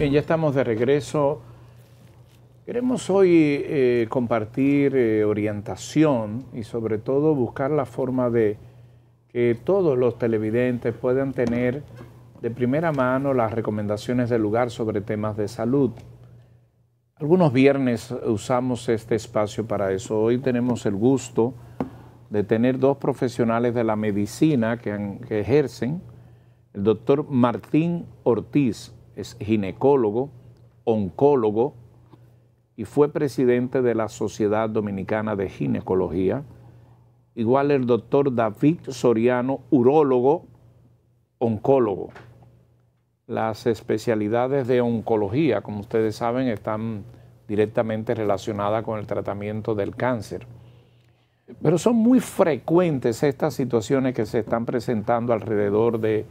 Bien, ya estamos de regreso. Queremos hoy eh, compartir eh, orientación y sobre todo buscar la forma de que todos los televidentes puedan tener de primera mano las recomendaciones del lugar sobre temas de salud. Algunos viernes usamos este espacio para eso. Hoy tenemos el gusto de tener dos profesionales de la medicina que ejercen, el doctor Martín Ortiz, es ginecólogo, oncólogo y fue presidente de la Sociedad Dominicana de Ginecología. Igual el doctor David Soriano, urólogo, oncólogo. Las especialidades de oncología, como ustedes saben, están directamente relacionadas con el tratamiento del cáncer. Pero son muy frecuentes estas situaciones que se están presentando alrededor de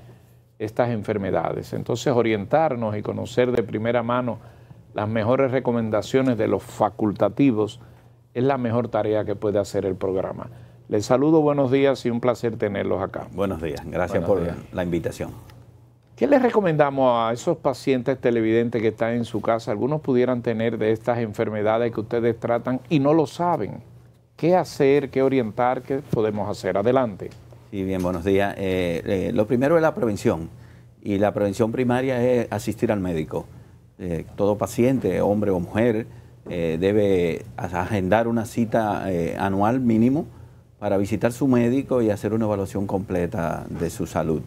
estas enfermedades. Entonces, orientarnos y conocer de primera mano las mejores recomendaciones de los facultativos es la mejor tarea que puede hacer el programa. Les saludo, buenos días y un placer tenerlos acá. Buenos días, gracias por la invitación. ¿Qué les recomendamos a esos pacientes televidentes que están en su casa? Algunos pudieran tener de estas enfermedades que ustedes tratan y no lo saben. ¿Qué hacer? ¿Qué orientar? ¿Qué podemos hacer? Adelante. Sí, bien, buenos días. Eh, eh, lo primero es la prevención. Y la prevención primaria es asistir al médico. Eh, todo paciente, hombre o mujer, debe agendar una cita anual mínimo para visitar su médico y hacer una evaluación completa de su salud.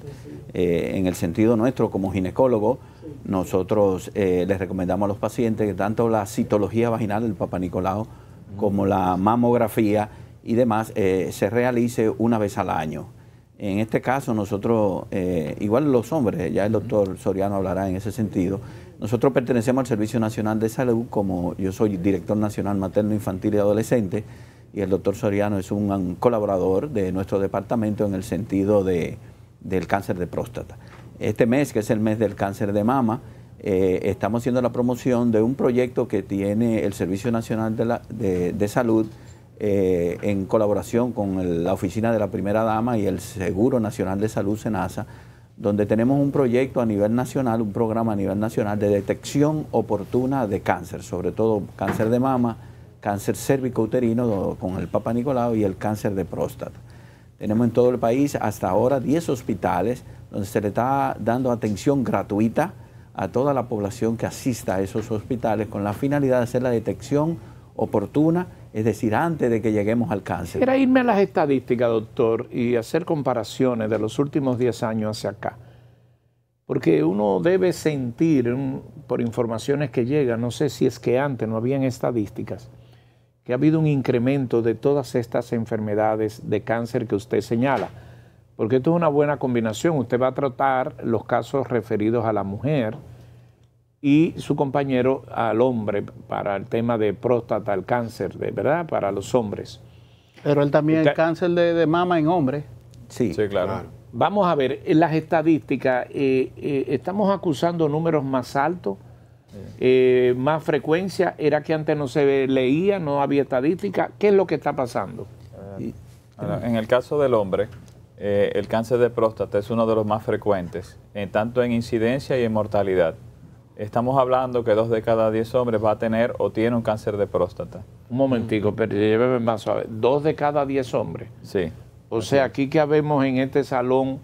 en el sentido nuestro, como ginecólogo, nosotros les recomendamos a los pacientes que tanto la citología vaginal del Papa Nicolau como la mamografía y demás eh, se realice una vez al año. En este caso nosotros, eh, igual los hombres, ya el doctor Soriano hablará en ese sentido, nosotros pertenecemos al Servicio Nacional de Salud, como yo soy director nacional materno, infantil y adolescente, y el doctor Soriano es un colaborador de nuestro departamento en el sentido de, del cáncer de próstata. Este mes, que es el mes del cáncer de mama, eh, estamos haciendo la promoción de un proyecto que tiene el Servicio Nacional de, de Salud, eh, en colaboración con la oficina de la primera dama y el Seguro Nacional de Salud, SENASA, donde tenemos un proyecto a nivel nacional, un programa a nivel nacional de detección oportuna de cáncer, sobre todo cáncer de mama, cáncer cérvico-uterino con el Papa Nicolau y el cáncer de próstata. Tenemos en todo el país hasta ahora 10 hospitales donde se le está dando atención gratuita a toda la población que asista a esos hospitales con la finalidad de hacer la detección oportuna es decir, antes de que lleguemos al cáncer. Era irme a las estadísticas, doctor, y hacer comparaciones de los últimos 10 años hacia acá. Porque uno debe sentir, por informaciones que llegan, no sé si es que antes no habían estadísticas, que ha habido un incremento de todas estas enfermedades de cáncer que usted señala. Porque esto es una buena combinación. Usted va a tratar los casos referidos a la mujer, y su compañero al hombre para el tema de próstata, el cáncer, de, ¿verdad? Para los hombres. Pero él también el cáncer de, mama en hombre Sí, claro. Vamos a ver, en las estadísticas, eh, eh, estamos acusando números más altos, eh, más frecuencia, era que antes no se leía, no había estadística. ¿Qué es lo que está pasando? en el caso del hombre, el cáncer de próstata es uno de los más frecuentes, tanto en incidencia y en mortalidad estamos hablando que dos de cada diez hombres va a tener o tiene un cáncer de próstata. Un momentico, pero lléveme más suave. Dos de cada diez hombres. Sí. O sea, aquí que habemos en este salón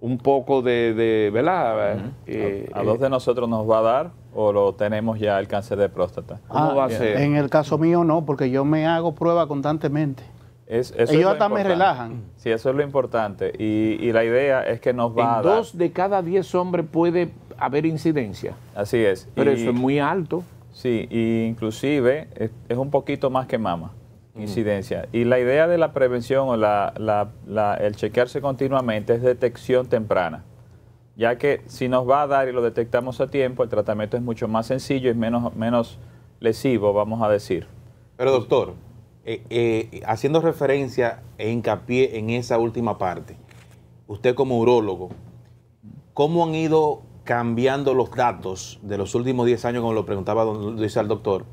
un poco de, de ¿verdad? Eh, eh, a, dos de eh, nosotros nos va a dar o lo tenemos ya el cáncer de próstata. ¿Cómo va a ah, ser? En el caso mío no, porque yo me hago prueba constantemente. Es, Ellos hasta me relajan. Sí, eso es lo importante. Y, la idea es que nos va a dar... Dos de cada diez hombres puede haber incidencia. Así es. Pero eso es muy alto. Sí, y inclusive es, un poquito más que mama, mm. incidencia. Y la idea de la prevención o la, el chequearse continuamente es detección temprana, ya que si nos va a dar y lo detectamos a tiempo, el tratamiento es mucho más sencillo y menos, menos lesivo, vamos a decir. Pero doctor, eh, eh, haciendo referencia e hincapié en esa última parte, usted como urólogo, ¿cómo han ido cambiando los datos de los últimos 10 años, como lo preguntaba don Luis al doctor,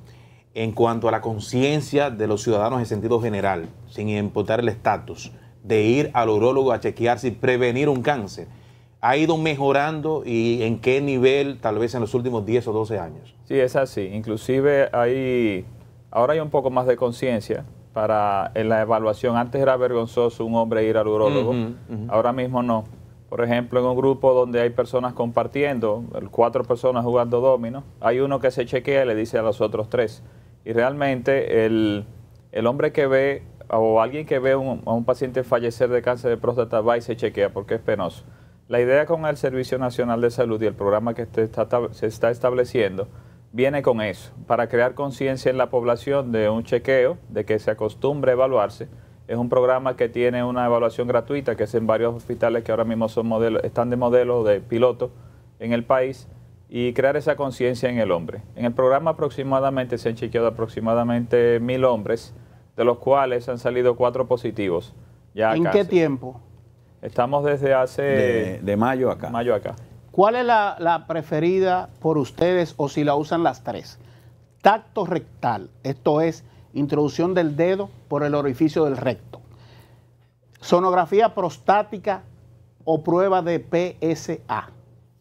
en cuanto a la conciencia de los ciudadanos en sentido general, sin importar el estatus, de ir al urólogo a chequearse y prevenir un cáncer. ¿Ha ido mejorando y en qué nivel tal vez en los últimos 10 o 12 años? Sí, es así. Inclusive hay, ahora hay un poco más de conciencia para en la evaluación. Antes era vergonzoso un hombre ir al urólogo, ahora mismo no por ejemplo, en un grupo donde hay personas compartiendo, cuatro personas jugando domino, hay uno que se chequea y le dice a los otros tres. Y realmente el, hombre que ve o alguien que ve a un paciente fallecer de cáncer de próstata va y se chequea porque es penoso. La idea con el Servicio Nacional de Salud y el programa que se está, se está estableciendo viene con eso, para crear conciencia en la población de un chequeo, de que se acostumbre a evaluarse es un programa que tiene una evaluación gratuita que es en varios hospitales que ahora mismo son están de modelo de piloto en el país y crear esa conciencia en el hombre. En el programa aproximadamente se han chequeado aproximadamente mil hombres, de los cuales han salido cuatro positivos. Ya ¿En qué tiempo? Estamos desde hace... De, mayo acá. Mayo acá. ¿Cuál es la preferida por ustedes o si la usan las tres? Tacto rectal, esto es introducción del dedo por el orificio del recto. Sonografía prostática o prueba de PSA.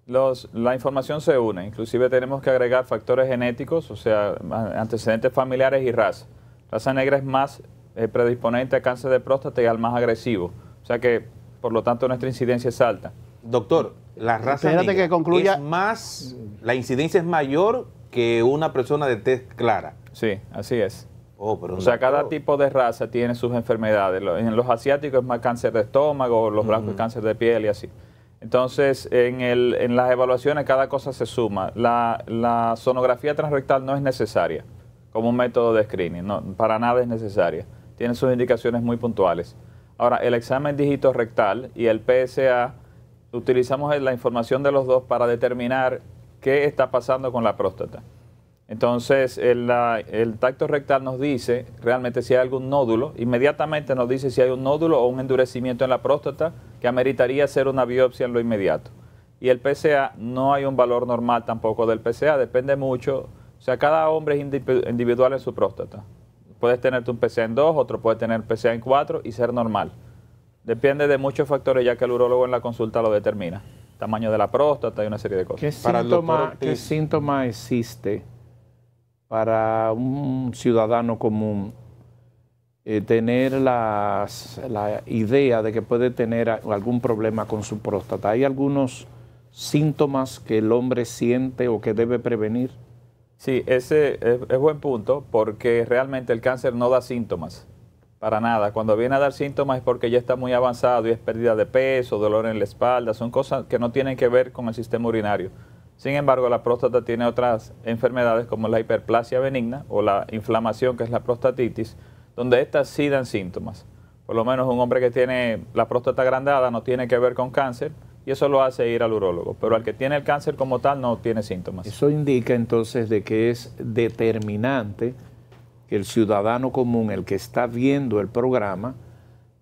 Los, la información se une, inclusive tenemos que agregar factores genéticos, o sea, antecedentes familiares y raza. Raza negra es más eh, predisponente a cáncer de próstata y al más agresivo, o sea que por lo tanto nuestra incidencia es alta. Doctor, la raza negra que concluya. es más, la incidencia es mayor que una persona de test clara. Sí, así es. Oh, o sea, cada tipo de raza tiene sus enfermedades. En los asiáticos es más cáncer de estómago, los blancos es cáncer de piel y así. Entonces, en, las evaluaciones cada cosa se suma. La, sonografía transrectal no es necesaria como un método de screening, para nada es necesaria. Tiene sus indicaciones muy puntuales. Ahora, el examen rectal y el PSA, utilizamos la información de los dos para determinar qué está pasando con la próstata. Entonces, el, tacto rectal nos dice realmente si hay algún nódulo, inmediatamente nos dice si hay un nódulo o un endurecimiento en la próstata que ameritaría hacer una biopsia en lo inmediato. Y el PSA, no hay un valor normal tampoco del PSA, depende mucho, o sea, cada hombre es individual en su próstata. Puedes tener un PSA en dos, otro puede tener PSA en cuatro y ser normal. Depende de muchos factores ya que el urólogo en la consulta lo determina. Tamaño de la próstata y una serie de cosas. ¿Qué, Para ¿qué síntoma existe? para un ciudadano común eh, tener la idea de que puede tener algún problema con su próstata. ¿Hay algunos síntomas que el hombre siente o que debe prevenir? Sí, ese es, es buen punto porque realmente el cáncer no da síntomas. Para nada. Cuando viene a dar síntomas es porque ya está muy avanzado y es pérdida de peso, dolor en la espalda. Son cosas que no tienen que ver con el sistema urinario. Sin embargo, la próstata tiene otras enfermedades como la hiperplasia benigna o la inflamación, que es la prostatitis, donde estas sí dan síntomas. Por lo menos un hombre que tiene la próstata agrandada no tiene que ver con cáncer y eso lo hace ir al urólogo. Pero al que tiene el cáncer como tal no tiene síntomas. Eso indica entonces de que es determinante que el ciudadano común, el que está viendo el programa,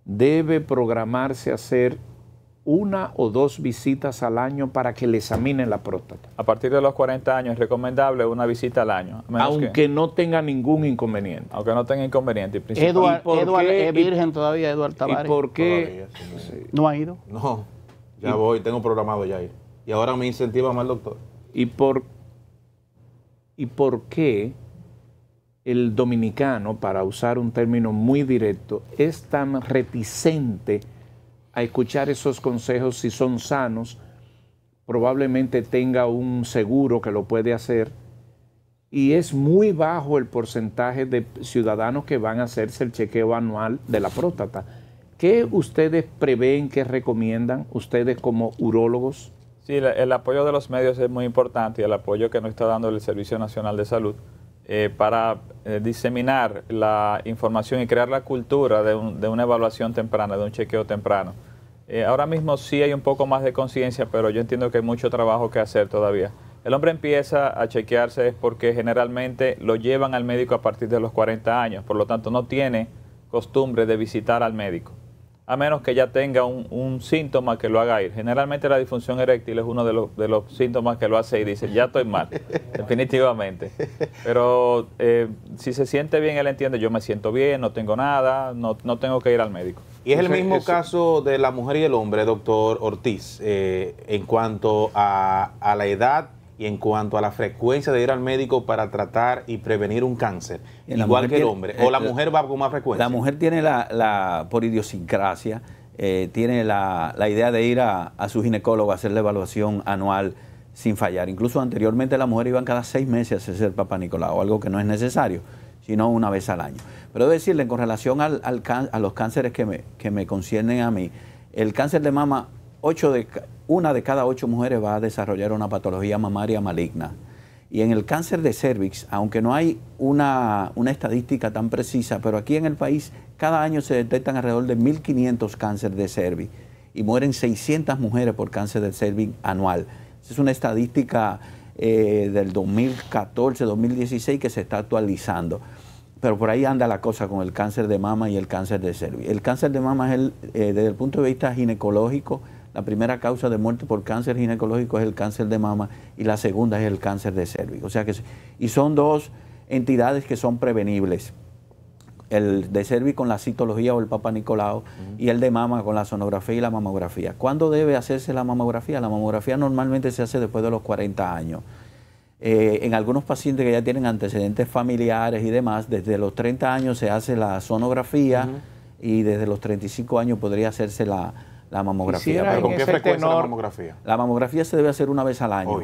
debe programarse a hacer una o dos visitas al año para que le examinen la próstata. A partir de los 40 años es recomendable una visita al año. Aunque no tenga ningún inconveniente. Aunque no tenga inconveniente. Eduard, es virgen todavía, Eduardo Tavares. ¿Y por qué? ¿No ha ido? No, ya voy, tengo programado ya ir. Y ahora me incentiva más el doctor. ¿Y por, ¿Y por qué el dominicano, para usar un término muy directo, es tan reticente? a escuchar esos consejos si son sanos. Probablemente tenga un seguro que lo puede hacer. Y es muy bajo el porcentaje de ciudadanos que van a hacerse el chequeo anual de la próstata. ¿Qué ustedes prevén, qué recomiendan ustedes como urólogos? Sí, el apoyo de los medios es muy importante y el apoyo que nos está dando el Servicio Nacional de Salud. Eh, para eh, diseminar la información y crear la cultura de, una evaluación temprana, de un chequeo temprano. Eh, ahora mismo sí hay un poco más de conciencia, pero yo entiendo que hay mucho trabajo que hacer todavía. El hombre empieza a chequearse porque generalmente lo llevan al médico a partir de los 40 años, por lo tanto no tiene costumbre de visitar al médico, a menos que ya tenga un, síntoma que lo haga ir. Generalmente la disfunción eréctil es uno de los, síntomas que lo hace y dice, ya estoy mal, definitivamente. Pero eh, si se siente bien, él entiende, yo me siento bien, no tengo nada, no tengo que ir al médico. Y es el mismo caso de la mujer y el hombre, doctor Ortiz, eh, en cuanto a, la edad y en cuanto a la frecuencia de ir al médico para tratar y prevenir un cáncer, igual que el hombre. O la mujer va con más frecuencia. La mujer tiene la, por idiosincrasia, eh, tiene la, idea de ir a, su ginecólogo a hacer la evaluación anual sin fallar. Incluso anteriormente la mujer iba cada seis meses a hacer Papa Nicolau, algo que no es necesario sino una vez al año. Pero debo decirle, con relación al, a los cánceres que me, que me conciernen a mí, el cáncer de mama, ocho de, una de cada ocho mujeres va a desarrollar una patología mamaria maligna. Y en el cáncer de cervix, aunque no hay una, una estadística tan precisa, pero aquí en el país cada año se detectan alrededor de 1.500 cánceres de cervix y mueren 600 mujeres por cáncer de cervix anual. es una estadística eh, del 2014, 2016 que se está actualizando. Pero por ahí anda la cosa con el cáncer de mama y el cáncer de cervix. El cáncer de mama es, el, eh, desde el punto de vista ginecológico, la primera causa de muerte por cáncer ginecológico es el cáncer de mama y la segunda es el cáncer de cervix. O sea que, y son dos entidades que son prevenibles el de cervix con la citología o el Papa Nicolau y el de mama con la sonografía y la mamografía. ¿Cuándo debe hacerse la mamografía? La mamografía normalmente se hace después de los 40 años. Eh, en algunos pacientes que ya tienen antecedentes familiares y demás, desde los 30 años se hace la sonografía y desde los 35 años podría hacerse la, mamografía. con qué frecuencia la mamografía? La mamografía se debe hacer una vez al año.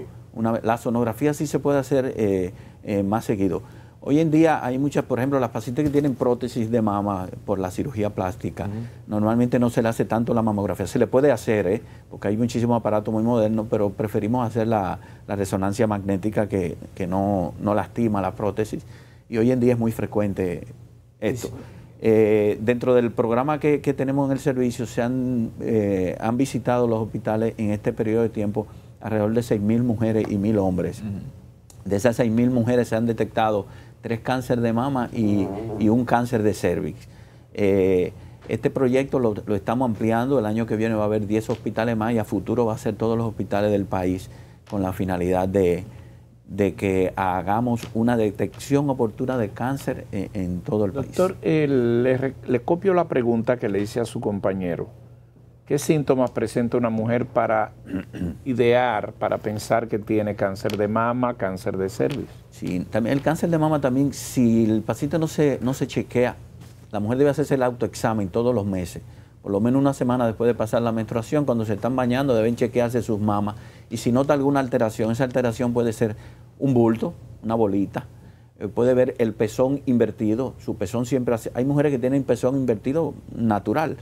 la sonografía sí se puede hacer eh, eh, más seguido. Hoy en día hay muchas, por ejemplo, las pacientes que tienen prótesis de mama por la cirugía plástica, normalmente no se le hace tanto la mamografía, se le puede hacer, ¿eh? porque hay muchísimos aparatos muy modernos, pero preferimos hacer la, resonancia magnética que, no, lastima la prótesis. Y hoy en día es muy frecuente esto. Eh, dentro del programa que, tenemos en el servicio se eh, han, visitado los hospitales en este periodo de tiempo alrededor de mil mujeres y mil hombres. De esas mil mujeres se han detectado tres cáncer de mama y, un cáncer de cervix. Eh, este proyecto lo, estamos ampliando, el año que viene va a haber 10 hospitales más y a futuro va a ser todos los hospitales del país con la finalidad de, que hagamos una detección oportuna de cáncer eh, en, todo el país. Doctor, eh, le, le copio la pregunta que le hice a su compañero. ¿Qué síntomas presenta una mujer para idear, para pensar que tiene cáncer de mama, cáncer de cervix? Sí, también el cáncer de mama también, si el paciente no se, no se chequea, la mujer debe hacerse el autoexamen todos los meses, por lo menos una semana después de pasar la menstruación, cuando se están bañando deben chequearse sus mamas y si nota alguna alteración, esa alteración puede ser un bulto, una bolita, eh, puede ver el pezón invertido, su pezón siempre hace, hay mujeres que tienen pezón invertido natural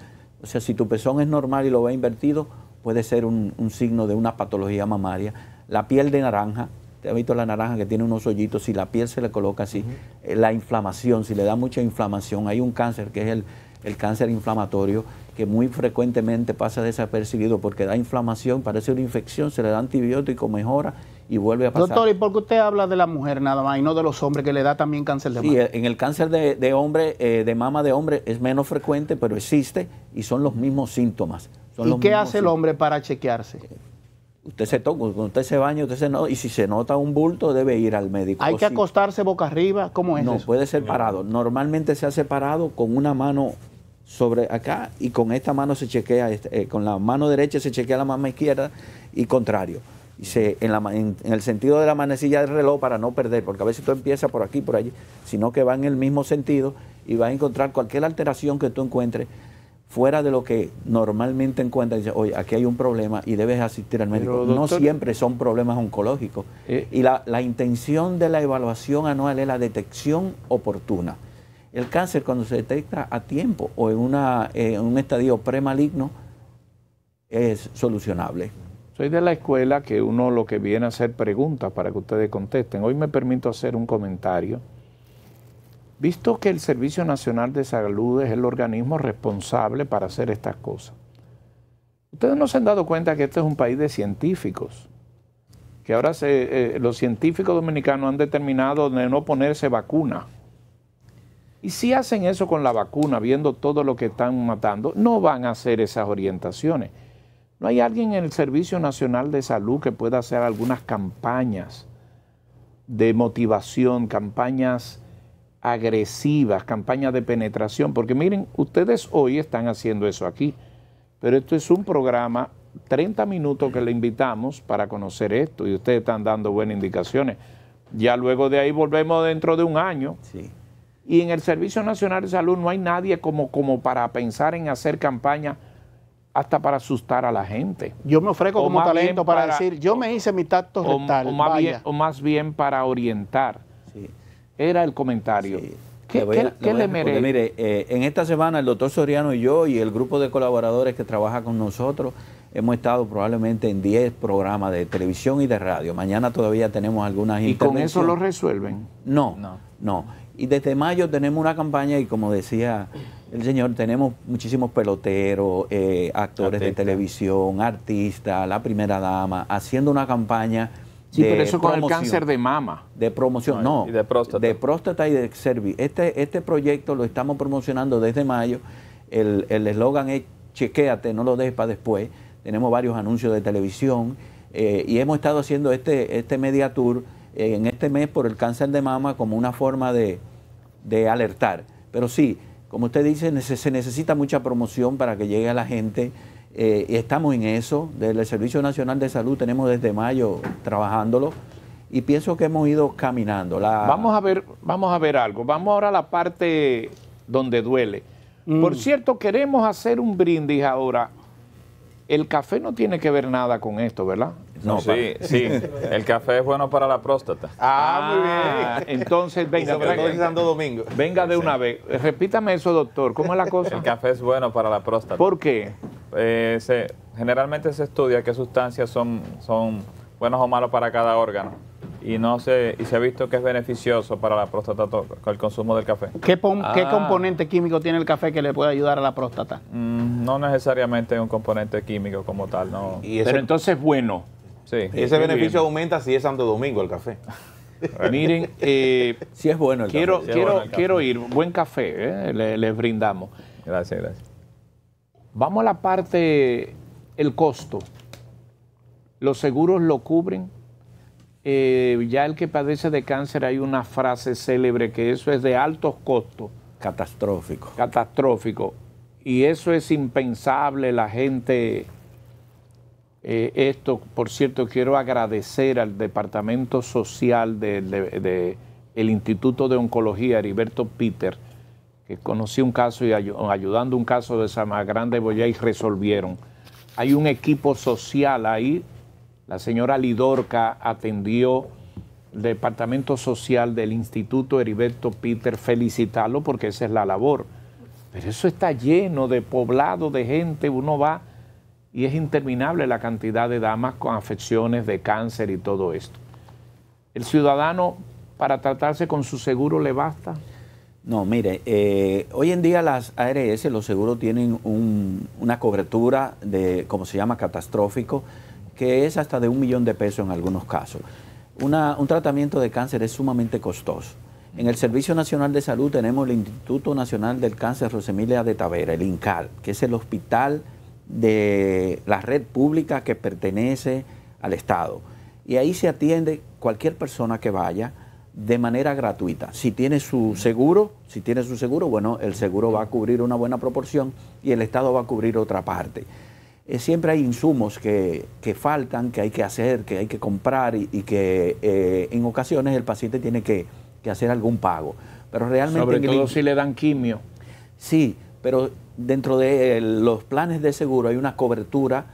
o sea, si tu pezón es normal y lo ve invertido, puede ser un, signo de una patología mamaria. La piel de naranja, te has visto la naranja que tiene unos hoyitos, si la piel se le coloca así, eh, la inflamación, si le da mucha inflamación, hay un cáncer que es el, el, cáncer inflamatorio que muy frecuentemente pasa desapercibido porque da inflamación, parece una infección, se le da antibiótico, mejora y vuelve a pasar. Doctor, ¿y por qué usted habla de la mujer nada más y no de los hombres que le da también cáncer de mama? Sí, en el cáncer de, hombre, eh, de mama de hombre es menos frecuente, pero existe y son los mismos síntomas. ¿Y qué hace el hombre para chequearse? Eh, usted se toca, usted se baña, usted se no, y si se nota un bulto debe ir al médico. ¿Hay que acostarse boca arriba? ¿Cómo es No, puede ser parado. Normalmente se hace parado con una mano sobre acá y con esta mano se chequea, este, eh, con la mano derecha se chequea la mama izquierda y contrario en, el sentido de la manecilla del reloj para no perder, porque a veces tú empiezas por aquí, por allí, sino que va en el mismo sentido y vas a encontrar cualquier alteración que tú encuentres fuera de lo que normalmente encuentras. Dices, oye, aquí hay un problema y debes asistir al médico. no siempre son problemas oncológicos. Eh. y la, intención de la evaluación anual es la detección oportuna. El cáncer cuando se detecta a tiempo o en, una, eh, en un estadio premaligno es solucionable. Soy de la escuela que uno lo que viene a hacer preguntas para que ustedes contesten. Hoy me permito hacer un comentario. Visto que el Servicio Nacional de Salud es el organismo responsable para hacer estas cosas, ustedes no se han dado cuenta que este es un país de científicos, que ahora eh, los científicos dominicanos han determinado de no ponerse vacuna. Y si hacen eso con la vacuna, viendo todo lo que están matando, no van a hacer esas orientaciones. ¿No hay alguien en el Servicio Nacional de Salud que pueda hacer algunas campañas de motivación, campañas agresivas, campañas de penetración? Porque miren, ustedes hoy están haciendo eso aquí, pero esto es un programa, 30 minutos que le invitamos para conocer esto y ustedes están dando buenas indicaciones. Ya luego de ahí volvemos dentro de un año. Y en el Servicio Nacional de Salud no hay nadie como, como para pensar en hacer campañas hasta para asustar a la gente. Yo me ofrezco como talento para, decir, yo me hice mi tacto rectal. O, o, más bien, o, más, bien, para orientar. Era el comentario. ¿Qué le, merece? Mire, eh, en esta semana el doctor Soriano y yo y el grupo de colaboradores que trabaja con nosotros hemos estado probablemente en 10 programas de televisión y de radio. Mañana todavía tenemos algunas ¿Y con eso lo resuelven? No, no, no. Y desde mayo tenemos una campaña y como decía el señor, tenemos muchísimos peloteros, eh, actores de televisión, artistas, la primera dama, haciendo una campaña. Sí, de pero eso con el cáncer de mama. De promoción, no. y de próstata. De próstata y de cervix. Este, este proyecto lo estamos promocionando desde mayo. El eslogan es chequéate, no lo dejes para después. Tenemos varios anuncios de televisión eh, y hemos estado haciendo este, este media tour eh, en este mes por el cáncer de mama como una forma de, de alertar. Pero sí, como usted dice, se necesita mucha promoción para que llegue a la gente. Eh, y estamos en eso. Desde el Servicio Nacional de Salud tenemos desde mayo trabajándolo y pienso que hemos ido caminando. Vamos a ver, vamos a ver algo. Vamos ahora a la parte donde duele. Por mm. cierto, queremos hacer un brindis ahora el café no tiene que ver nada con esto, ¿verdad? No, sí, sí. El café es bueno para la próstata. Ah, muy bien. Ah. Entonces, venga. Domingo. Venga de una vez. Repítame eso, doctor. ¿Cómo es la cosa? El café es bueno para la próstata. ¿Por qué? Eh, generalmente se estudia qué sustancias son, son buenas o malas para cada órgano y no se y se ha visto que es beneficioso para la próstata con el consumo del café. ¿Qué, ¿Qué, ah. componente químico tiene el café que le puede ayudar a la próstata? Mm, no necesariamente un componente químico como tal, no. ¿Y Pero entonces bueno. Sí. ese beneficio aumenta si es Santo Domingo el café. Miren, eh, si es bueno el quiero, café. quiero, quiero ir, buen café, eh, les brindamos. Gracias, gracias. Vamos a la parte, el costo. ¿Los seguros lo cubren? Eh, ya el que padece de cáncer hay una frase célebre que eso es de altos costos. Catastrófico. Catastrófico. Y eso es impensable, la gente... Eh, esto, por cierto, quiero agradecer al Departamento Social del de, el Instituto de Oncología, Heriberto Peter, que conocí un caso y ayudando un caso de más grande y resolvieron. Hay un equipo social ahí la señora Lidorca atendió el departamento social del Instituto Heriberto Peter, felicitarlo porque esa es la labor. Pero eso está lleno de poblado, de gente, uno va y es interminable la cantidad de damas con afecciones de cáncer y todo esto. ¿El ciudadano para tratarse con su seguro le basta? No, mire, eh, hoy en día las ARS, los seguros tienen una cobertura de, como se llama, catastrófico, que es hasta de un millón de pesos en algunos casos. un tratamiento de cáncer es sumamente costoso. En el Servicio Nacional de Salud tenemos el Instituto Nacional del Cáncer Rosemilia de Tavera, el INCAL, que es el hospital de la red pública que pertenece al Estado. Y ahí se atiende cualquier persona que vaya de manera gratuita. Si tiene su seguro, si tiene su seguro, bueno, el seguro va a cubrir una buena proporción y el Estado va a cubrir otra parte. Eh, siempre hay insumos que, faltan, que hay que hacer, que hay que comprar y, que eh, en ocasiones el paciente tiene que, hacer algún pago. Pero realmente... Sobre todo si le dan quimio. Sí, pero dentro de eh, los planes de seguro hay una cobertura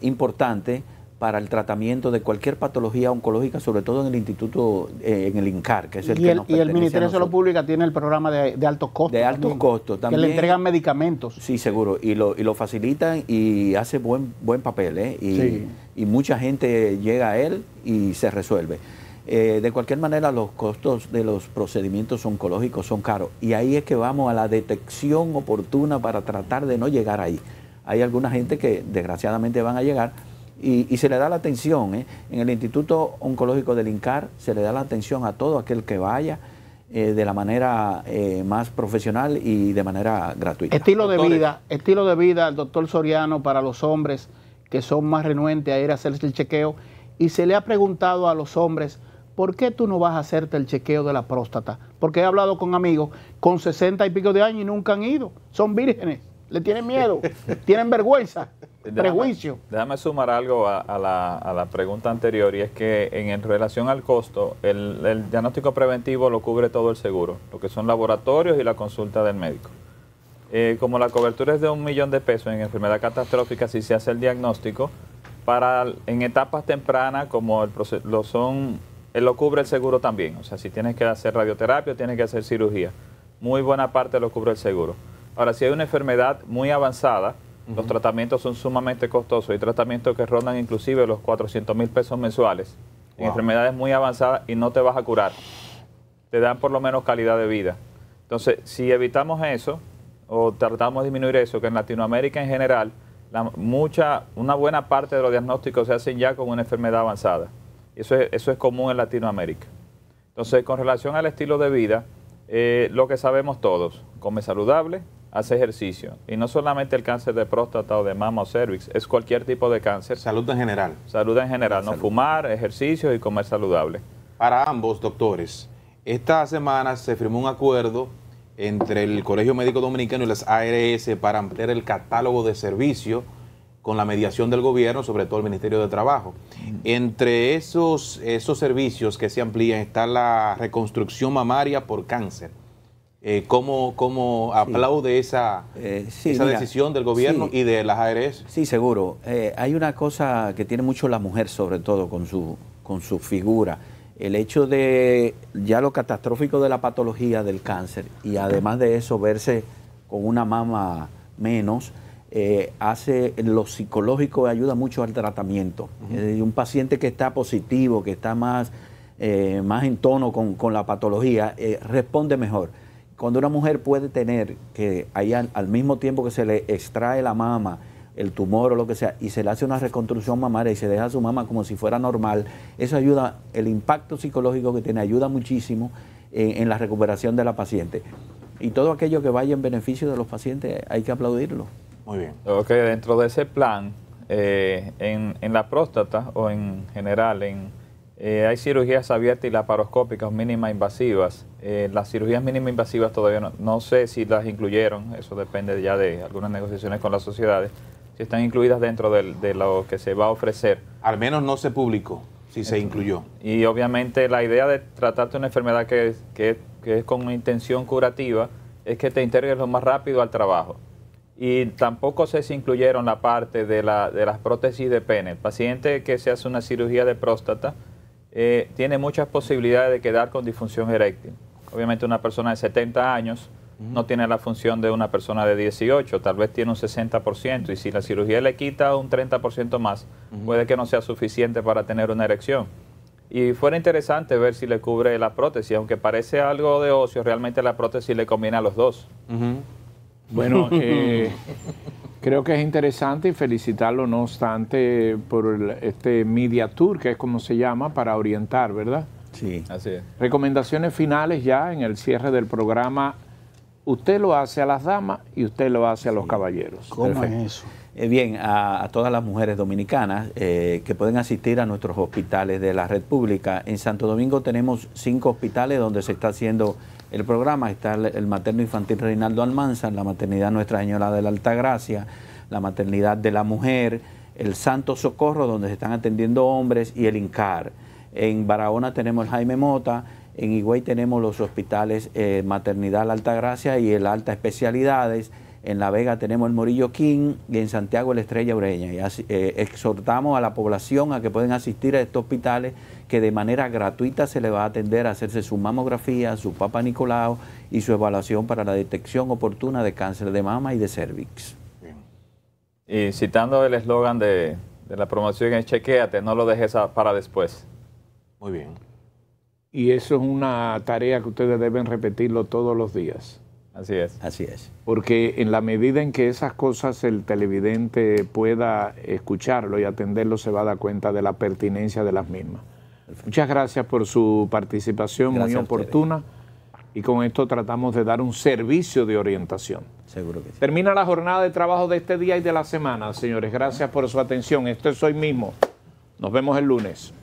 importante para el tratamiento de cualquier patología oncológica, sobre todo en el instituto, eh, en el INCAR, que es el y que el, nos Y el Ministerio de Salud Pública tiene el programa de, altos costos. De altos costos también. Que le entregan medicamentos. Sí, seguro, y lo, facilitan y hace buen, buen papel, ¿eh? Y, mucha gente llega a él y se resuelve. Eh, de cualquier manera, los costos de los procedimientos oncológicos son caros y ahí es que vamos a la detección oportuna para tratar de no llegar ahí. Hay alguna gente que desgraciadamente van a llegar, y, se le da la atención. ¿eh? En el Instituto Oncológico del INCAR se le da la atención a todo aquel que vaya eh, de la manera eh, más profesional y de manera gratuita. Estilo de vida, estilo de vida, doctor Soriano, para los hombres que son más renuentes a ir a hacerse el chequeo. Y se le ha preguntado a los hombres, ¿por qué tú no vas a hacerte el chequeo de la próstata? Porque he hablado con amigos con 60 y pico de años y nunca han ido, son vírgenes. Le tienen miedo, tienen vergüenza, prejuicio. Déjame sumar algo a, la, pregunta anterior y es que en relación al costo, el, diagnóstico preventivo lo cubre todo el seguro, lo que son laboratorios y la consulta del médico. Eh, como la cobertura es de un millón de pesos en enfermedad catastrófica, si se hace el diagnóstico, para en etapas tempranas como el lo son, eh, lo cubre el seguro también. O sea, si tienes que hacer radioterapia, tienes que hacer cirugía. Muy buena parte lo cubre el seguro. Ahora, si hay una enfermedad muy avanzada, los tratamientos son sumamente costosos. Hay tratamientos que rondan inclusive los 400 mil pesos mensuales. En enfermedades muy avanzadas y no te vas a curar. Te dan por lo menos calidad de vida. Entonces, si evitamos eso o tratamos de disminuir eso, que en Latinoamérica en general, mucha, una buena parte de los diagnósticos se hacen ya con una enfermedad avanzada. Eso es, eso es común en Latinoamérica. Entonces, con relación al estilo de vida, eh, lo que sabemos todos, come saludable, hace ejercicio. Y no solamente el cáncer de próstata o de mama o cervix, es cualquier tipo de cáncer. Salud en general. Salud en general, no fumar, ejercicio y comer saludable. Para ambos, doctores, esta semana se firmó un acuerdo entre el Colegio Médico Dominicano y las ARS para ampliar el catálogo de servicios con la mediación del gobierno, sobre todo el Ministerio de Trabajo. Mm. Entre esos, esos servicios que se amplían está la reconstrucción mamaria por cáncer eh, cómo, cómo aplaude esa, eh, decisión del gobierno y de las ARS. Sí, seguro. Eh, hay una cosa que tiene mucho la mujer, sobre todo con su, figura. El hecho de ya lo catastrófico de la patología del cáncer y además de eso verse con una mama menos, hace lo psicológico ayuda mucho al tratamiento. un paciente que está positivo, que está más, más en tono con la patología, responde mejor cuando una mujer puede tener que al, mismo tiempo que se le extrae la mama, el tumor o lo que sea, y se le hace una reconstrucción mamaria y se deja a su mama como si fuera normal, eso ayuda, el impacto psicológico que tiene ayuda muchísimo en, la recuperación de la paciente. Y todo aquello que vaya en beneficio de los pacientes hay que aplaudirlo. Muy bien. Ok, dentro de ese plan, eh, en la próstata o en general, en eh, hay cirugías abiertas y laparoscópicas mínimas invasivas. Eh, las cirugías mínimas invasivas todavía no, sé si las incluyeron, eso depende ya de algunas negociaciones con las sociedades, si están incluidas dentro de, lo que se va a ofrecer. Al menos no se publicó si se incluyó. Y obviamente la idea de tratarte una enfermedad que es, con una intención curativa es que te integres lo más rápido al trabajo. Y tampoco se si incluyeron la parte de, de las prótesis de pene. El paciente que se hace una cirugía de próstata, eh, tiene muchas posibilidades de quedar con disfunción eréctil. Obviamente una persona de 70 años no tiene la función de una persona de 18, tal vez tiene un 60% y si la cirugía le quita un 30% más, puede que no sea suficiente para tener una erección. Y fuera interesante ver si le cubre la prótesis, aunque parece algo de ocio, realmente la prótesis le combina a los dos. Bueno, eh, Creo que es interesante y felicitarlo, no obstante, por este Media Tour, que es como se llama, para orientar, ¿verdad? Sí. Así Recomendaciones finales ya en el cierre del programa. Usted lo hace a las damas y usted lo hace a los caballeros. ¿Cómo es eso? Eh, bien, a, todas las mujeres dominicanas eh, que pueden asistir a nuestros hospitales de la red pública. En Santo Domingo tenemos cinco hospitales donde se está haciendo el programa. Está el, materno infantil Reinaldo Almanza, la maternidad Nuestra Señora de la Alta Gracia, la maternidad de la mujer, el Santo Socorro, donde se están atendiendo hombres, y el INCAR. En Barahona tenemos el Jaime Mota, en Higüey tenemos los hospitales eh, Maternidad La Gracia y el Alta Especialidades en La Vega tenemos el Morillo King y en Santiago la Estrella Ureña. Y eh, exhortamos a la población a que pueden asistir a estos hospitales que de manera gratuita se les va a atender a hacerse su mamografía, su papa Nicolau y su evaluación para la detección oportuna de cáncer de mama y de cervix. Y citando el eslogan de, la promoción es chequeate no lo dejes para después. Muy bien. Y eso es una tarea que ustedes deben repetirlo todos los días. Así es. Así es. Porque en la medida en que esas cosas el televidente pueda escucharlo y atenderlo, se va a dar cuenta de la pertinencia de las mismas. Muchas gracias por su participación muy oportuna y con esto tratamos de dar un servicio de orientación. Seguro que sí. Termina la jornada de trabajo de este día y de la semana, señores. Gracias por su atención. Esto es hoy mismo. Nos vemos el lunes.